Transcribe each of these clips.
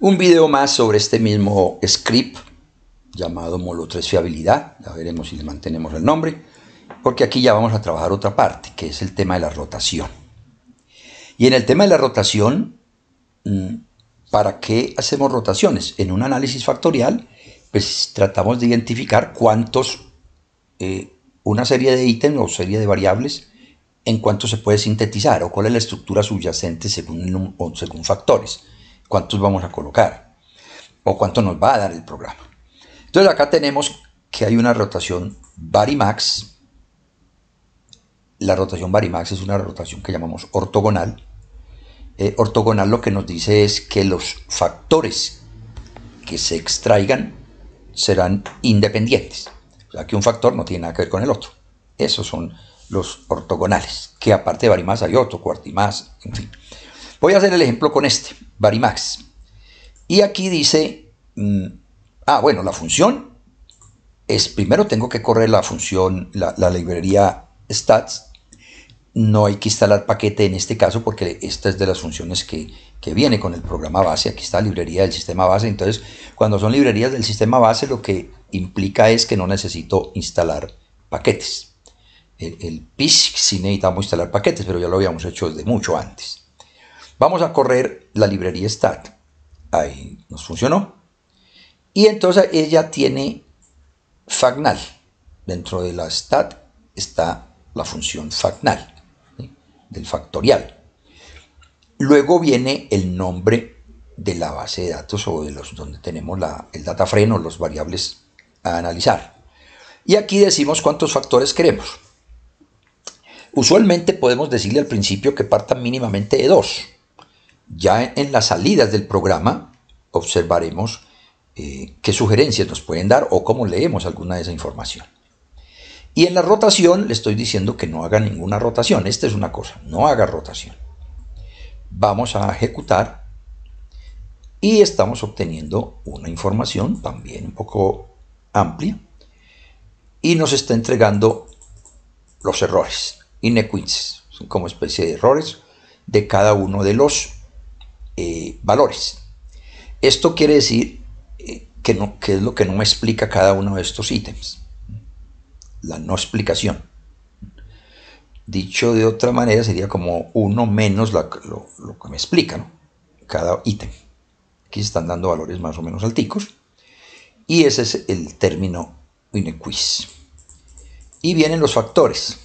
Un video más sobre este mismo script llamado Molo 3 Fiabilidad, ya veremos si le mantenemos el nombre, porque aquí ya vamos a trabajar otra parte, que es el tema de la rotación. Y en el tema de la rotación, mm, ¿para qué hacemos rotaciones? En un análisis factorial, pues tratamos de identificar cuántos, eh, una serie de ítems o serie de variables, en cuánto se puede sintetizar o cuál es la estructura subyacente según, según factores cuántos vamos a colocar o cuánto nos va a dar el programa. Entonces acá tenemos que hay una rotación Varimax. La rotación Varimax es una rotación que llamamos ortogonal. Eh, ortogonal lo que nos dice es que los factores que se extraigan serán independientes. O sea, que un factor no tiene nada que ver con el otro. Esos son los ortogonales, que aparte de Varimax hay otro, más, en fin. Voy a hacer el ejemplo con este, Barimax. Y aquí dice, mm, ah, bueno, la función es, primero tengo que correr la función, la, librería stats. No hay que instalar paquete en este caso porque esta es de las funciones que, viene con el programa base. Aquí está la librería del sistema base. Entonces, cuando son librerías del sistema base, lo que implica es que no necesito instalar paquetes. El, el PISC sí necesitamos instalar paquetes, pero ya lo habíamos hecho desde mucho antes. Vamos a correr la librería stat. Ahí nos funcionó. Y entonces ella tiene fagnal. Dentro de la stat está la función FACNAL, del factorial. Luego viene el nombre de la base de datos o de los donde tenemos el data frame o los variables a analizar. Y aquí decimos cuántos factores queremos. Usualmente podemos decirle al principio que partan mínimamente de dos. Ya en las salidas del programa observaremos eh, qué sugerencias nos pueden dar o cómo leemos alguna de esa información. Y en la rotación le estoy diciendo que no haga ninguna rotación. Esta es una cosa, no haga rotación. Vamos a ejecutar y estamos obteniendo una información también un poco amplia y nos está entregando los errores, inequities, como especie de errores de cada uno de los eh, valores. Esto quiere decir eh, que, no, que es lo que no me explica cada uno de estos ítems, la no explicación. Dicho de otra manera, sería como uno menos lo, que me explica, cada ítem. Aquí se están dando valores más o menos alticos. Y ese es el término inequis. Y vienen los factores.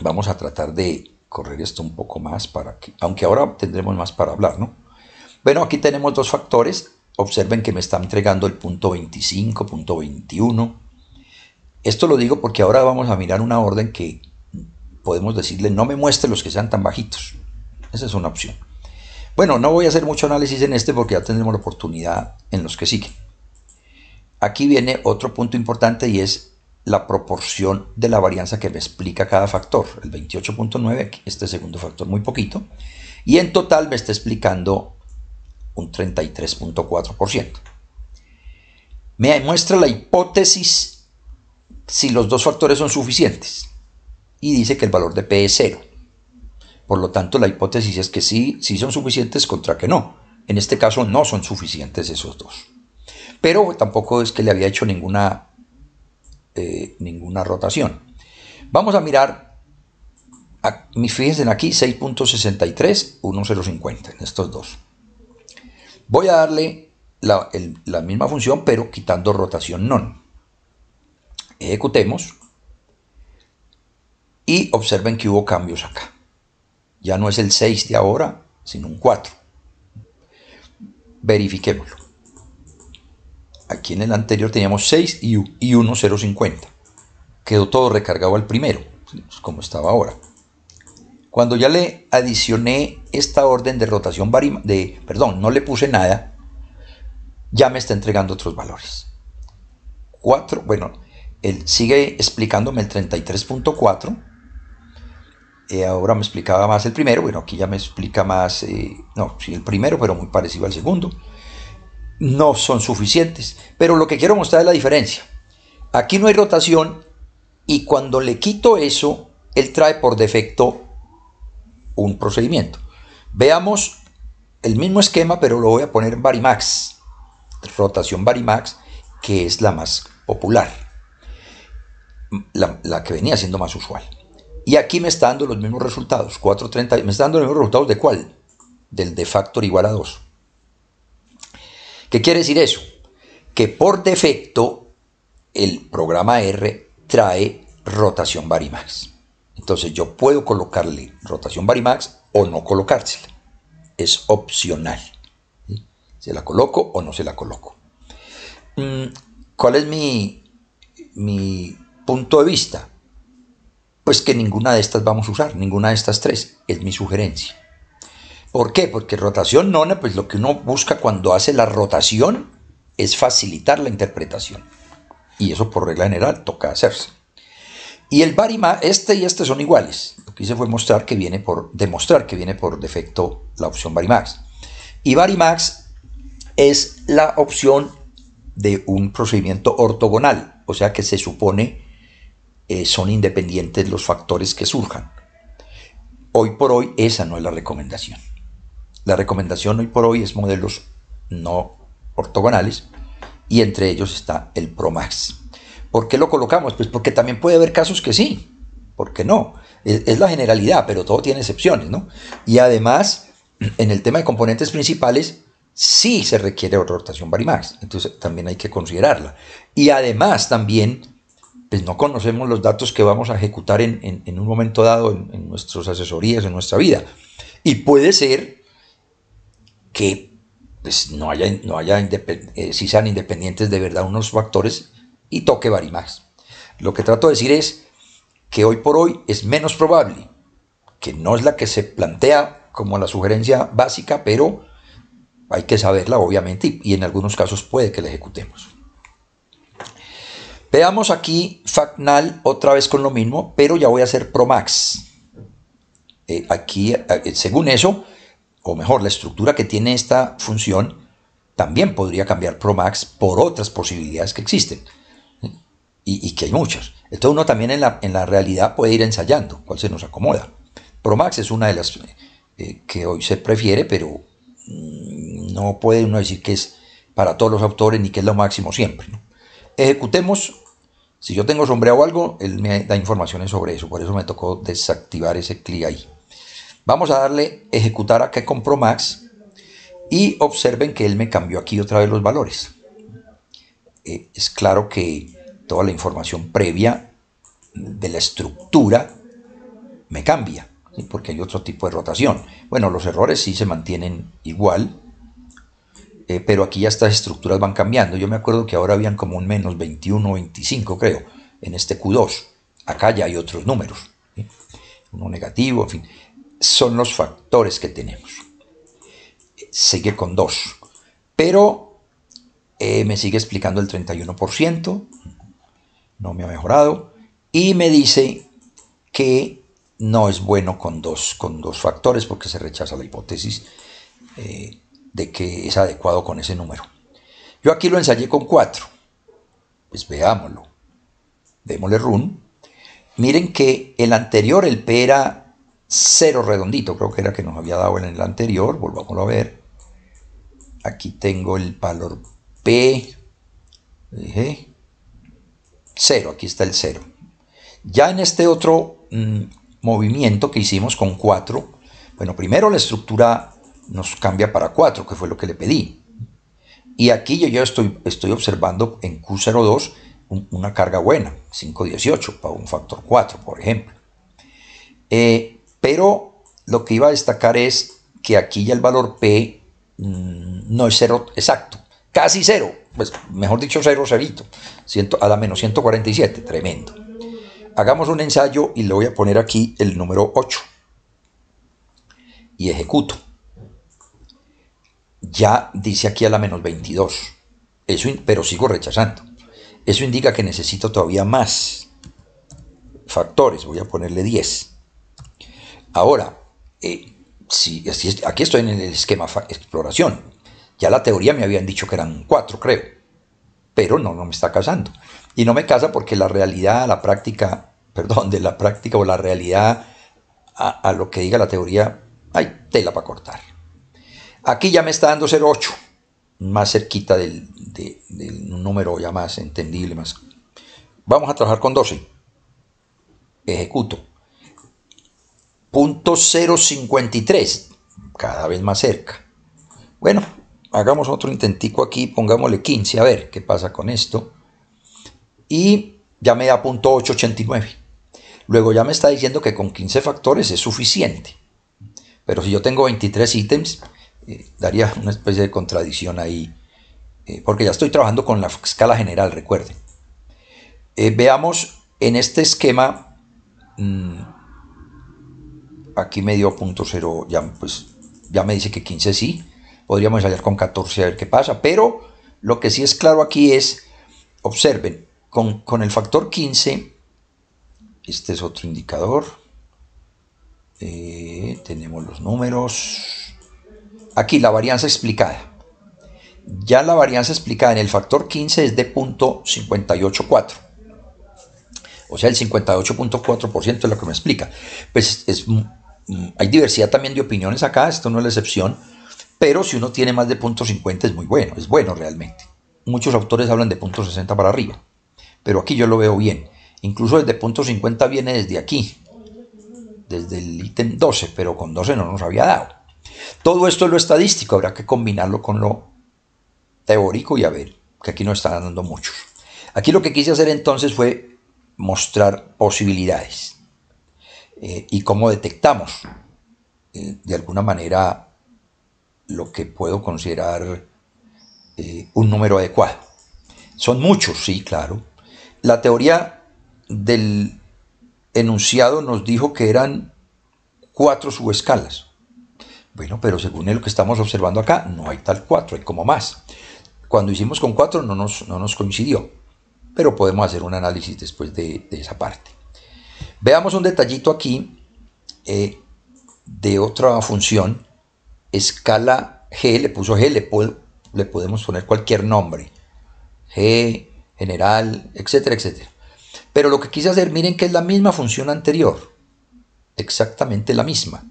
Vamos a tratar de correr esto un poco más para que, aunque ahora tendremos más para hablar, ¿no? Bueno, aquí tenemos dos factores. Observen que me está entregando el punto 25, punto 21. Esto lo digo porque ahora vamos a mirar una orden que podemos decirle no me muestre los que sean tan bajitos. Esa es una opción. Bueno, no voy a hacer mucho análisis en este porque ya tendremos la oportunidad en los que siguen. Aquí viene otro punto importante y es la proporción de la varianza que me explica cada factor, el 28.9, este segundo factor muy poquito, y en total me está explicando un 33.4%. Me muestra la hipótesis si los dos factores son suficientes y dice que el valor de P es 0. Por lo tanto, la hipótesis es que sí, sí son suficientes contra que no. En este caso no son suficientes esos dos. Pero tampoco es que le había hecho ninguna eh, ninguna rotación. Vamos a mirar, a, fíjense en aquí, 6.63, 1.050, en estos dos. Voy a darle la, la misma función, pero quitando rotación non. Ejecutemos. Y observen que hubo cambios acá. Ya no es el 6 de ahora, sino un 4. Verifiquémoslo. Aquí en el anterior teníamos 6 y, 1.050 1, Quedó todo recargado al primero, como estaba ahora. Cuando ya le adicioné esta orden de rotación de, perdón, no le puse nada, ya me está entregando otros valores. 4, bueno, él sigue explicándome el 33.4. Eh, ahora me explicaba más el primero, bueno, aquí ya me explica más, eh, no, sí, el primero, pero muy parecido al segundo no son suficientes. Pero lo que quiero mostrar es la diferencia. Aquí no hay rotación y cuando le quito eso, él trae por defecto un procedimiento. Veamos el mismo esquema, pero lo voy a poner en Barimax. Rotación Barimax, que es la más popular. La, la que venía siendo más usual. Y aquí me está dando los mismos resultados. 430, me está dando los mismos resultados de cuál? Del de factor igual a 2. ¿Qué quiere decir eso? Que por defecto el programa R trae rotación Varimax. Entonces yo puedo colocarle rotación Varimax o no colocársela. Es opcional. ¿Se la coloco o no se la coloco? Mm, ¿Cuál es mi, mi punto de vista? Pues que ninguna de estas vamos a usar, ninguna de estas tres. Es mi sugerencia. ¿Por qué? Porque rotación nona, pues lo que uno busca cuando hace la rotación es facilitar la interpretación. Y eso por regla general toca hacerse. Y el barima, este y este son iguales. Lo que hice fue mostrar que viene por, demostrar que viene por defecto la opción barimax. Y barimax es la opción de un procedimiento ortogonal, o sea que se supone eh, son independientes los factores que surjan. Hoy por hoy esa no es la recomendación. La recomendación hoy por hoy es modelos no ortogonales y entre ellos está el Promax. ¿Por qué lo colocamos? Pues porque también puede haber casos que sí, porque no. E, es, la generalidad, pero todo tiene excepciones, ¿no? Y además, en el tema de componentes principales, sí se requiere rotación Barimax, entonces también hay que considerarla. Y además también, pues no conocemos los datos que vamos a ejecutar en, un momento dado en, en, nuestras asesorías, en nuestra vida. Y puede ser que pues, no haya, no haya eh, si sean independientes de verdad unos factores y toque Barimax. Lo que trato de decir es que hoy por hoy es menos probable, que no es la que se plantea como la sugerencia básica, pero hay que saberla obviamente y, en algunos casos puede que la ejecutemos. Veamos aquí FACNAL otra vez con lo mismo, pero ya voy a hacer PROMAX. Eh, aquí, eh, según eso, o mejor, la estructura que tiene esta función también podría cambiar Promax por otras posibilidades que existen y, que hay muchas. Entonces uno también en la, realidad puede ir ensayando cuál se nos acomoda. Promax es una de las eh, que hoy se prefiere, pero mm, no puede uno decir que es para todos los autores ni que es lo máximo siempre. Ejecutemos, si yo tengo o algo, él me da informaciones sobre eso, por eso me tocó desactivar ese clic ahí. Vamos a darle ejecutar a que compró Max y observen que él me cambió aquí otra vez los valores. Eh, es claro que toda la información previa de la estructura me cambia, porque hay otro tipo de rotación. Bueno, los errores sí se mantienen igual, eh, pero aquí ya estas estructuras van cambiando. Yo me acuerdo que ahora habían como un menos 21 o 25, creo, en este Q2. Acá ya hay otros números, uno negativo, en fin son los factores que tenemos. Sigue con 2, pero eh, me sigue explicando el 31%, no me ha mejorado, y me dice que no es bueno con dos, con dos factores porque se rechaza la hipótesis eh, de que es adecuado con ese número. Yo aquí lo ensayé con 4, pues veámoslo, démosle run. Miren que el anterior, el P era cero redondito, creo que era que nos había dado en el anterior, volvámoslo a ver. Aquí tengo el valor P, cero, aquí está el cero. Ya en este otro mm, movimiento que hicimos con 4, bueno, primero la estructura nos cambia para 4, que fue lo que le pedí. Y aquí yo ya estoy, estoy observando en Q02 una carga buena, 518, para un factor 4, por ejemplo. Eh, pero lo que iba a destacar es que aquí ya el valor P mm, no es cero exacto, casi cero, pues mejor dicho cero cerito, a la menos 147, tremendo. Hagamos un ensayo y le voy a poner aquí el número 8 y ejecuto. Ya dice aquí a la menos 22, Eso, pero sigo rechazando. Eso indica que necesito todavía más factores, voy a ponerle 10. Ahora, eh, aquí estoy en el esquema exploración. Ya la teoría me habían dicho que eran cuatro, creo. Pero no, no me está casando. Y no me casa porque la realidad, la práctica, perdón, de la práctica o la realidad a, lo que diga la teoría, hay tela para cortar. Aquí ya me está dando 0,8, más cerquita del, del número ya más entendible. Más. Vamos a trabajar con 12. Ejecuto. .053 cada vez más cerca. Bueno, hagamos otro intentico aquí, pongámosle 15, a ver qué pasa con esto. Y ya me da 0.889. Luego ya me está diciendo que con 15 factores es suficiente. Pero si yo tengo 23 ítems, eh, daría una especie de contradicción ahí. Eh, porque ya estoy trabajando con la escala general, recuerden. Eh, veamos en este esquema mm, aquí me dio punto cero, ya, pues, ya me dice que 15 sí, podríamos hallar con 14 a ver qué pasa, pero lo que sí es claro aquí es, observen, con, el factor 15, este es otro indicador, eh, tenemos los números, aquí la varianza explicada, ya la varianza explicada en el factor 15 es de punto 58.4, o sea, el 58.4% es lo que me explica. Pues es Mm, hay diversidad también de opiniones acá, esto no es la excepción, pero si uno tiene más de punto 50 es muy bueno, es bueno realmente. Muchos autores hablan de punto 60 para arriba, pero aquí yo lo veo bien. Incluso desde punto 50 viene desde aquí, desde el ítem 12, pero con 12 no nos había dado. Todo esto es lo estadístico, habrá que combinarlo con lo teórico y a ver, que aquí no están dando muchos. Aquí lo que quise hacer entonces fue mostrar posibilidades. Eh, y cómo detectamos eh, de alguna manera lo que puedo considerar eh, un número adecuado. Son muchos, sí, claro. La teoría del enunciado nos dijo que eran cuatro subescalas. Bueno, pero según lo que estamos observando acá, no hay tal cuatro, hay como más. Cuando hicimos con cuatro no nos, no nos coincidió, pero podemos hacer un análisis después de esa parte. Veamos un detallito aquí eh, de otra función, escala G, le puso G, le, le podemos poner cualquier nombre, G, general, etcétera, etcétera. Pero lo que quise hacer, miren que es la misma función anterior, exactamente la misma,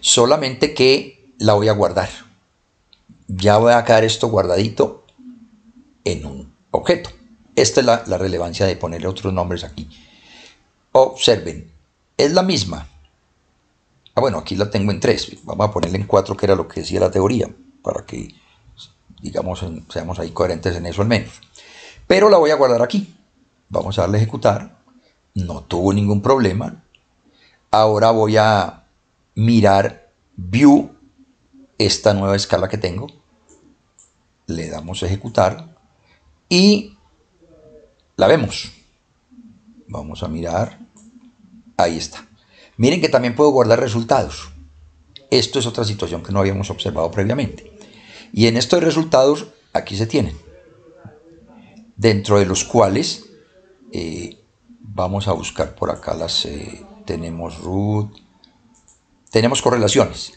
solamente que la voy a guardar. Ya voy a quedar esto guardadito en un objeto. Esta es la relevancia de ponerle otros nombres aquí. Observen, es la misma. Ah, bueno, aquí la tengo en 3. Vamos a ponerla en 4, que era lo que decía la teoría, para que, digamos, seamos ahí coherentes en eso al menos. Pero la voy a guardar aquí. Vamos a darle a ejecutar. No tuvo ningún problema. Ahora voy a mirar View, esta nueva escala que tengo. Le damos a ejecutar y la vemos. Vamos a mirar. Ahí está. Miren que también puedo guardar resultados. Esto es otra situación que no habíamos observado previamente. Y en estos resultados, aquí se tienen. Dentro de los cuales, eh, vamos a buscar por acá las... Eh, tenemos root, tenemos correlaciones.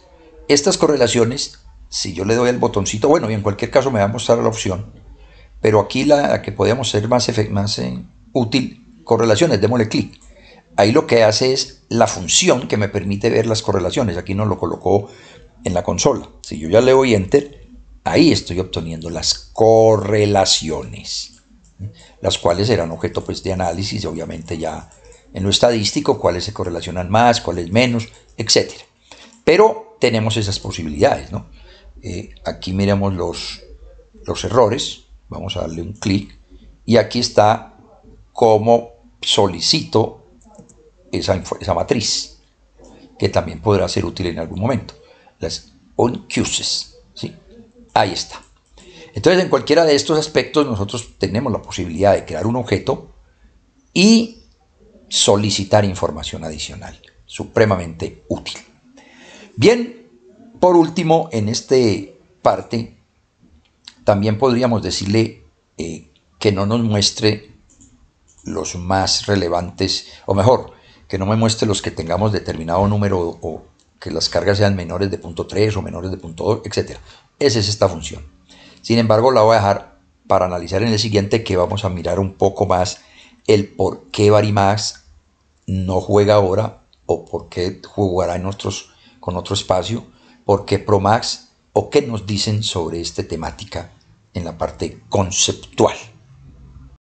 Estas correlaciones, si yo le doy el botoncito, bueno, y en cualquier caso me va a mostrar la opción, pero aquí la, que podemos ser más, más eh, útil correlaciones, démosle clic. Ahí lo que hace es la función que me permite ver las correlaciones. Aquí nos lo colocó en la consola. Si yo ya le doy Enter, ahí estoy obteniendo las correlaciones, las cuales serán objeto pues, de análisis, obviamente ya en lo estadístico, cuáles se correlacionan más, cuáles menos, etc. Pero tenemos esas posibilidades, eh, aquí miramos los, los errores, vamos a darle un clic, y aquí está cómo solicito esa, esa matriz, que también podrá ser útil en algún momento. Las on ¿sí? Ahí está. Entonces, en cualquiera de estos aspectos, nosotros tenemos la posibilidad de crear un objeto y solicitar información adicional, supremamente útil. Bien, por último, en esta parte, también podríamos decirle eh, que no nos muestre los más relevantes, o mejor, que no me muestre los que tengamos determinado número o que las cargas sean menores de punto 3 o menores de punto 2, etc. Esa es esta función. Sin embargo, la voy a dejar para analizar en el siguiente que vamos a mirar un poco más el por qué Varimax no juega ahora o por qué jugará en con otro espacio, por qué Promax o qué nos dicen sobre esta temática en la parte conceptual.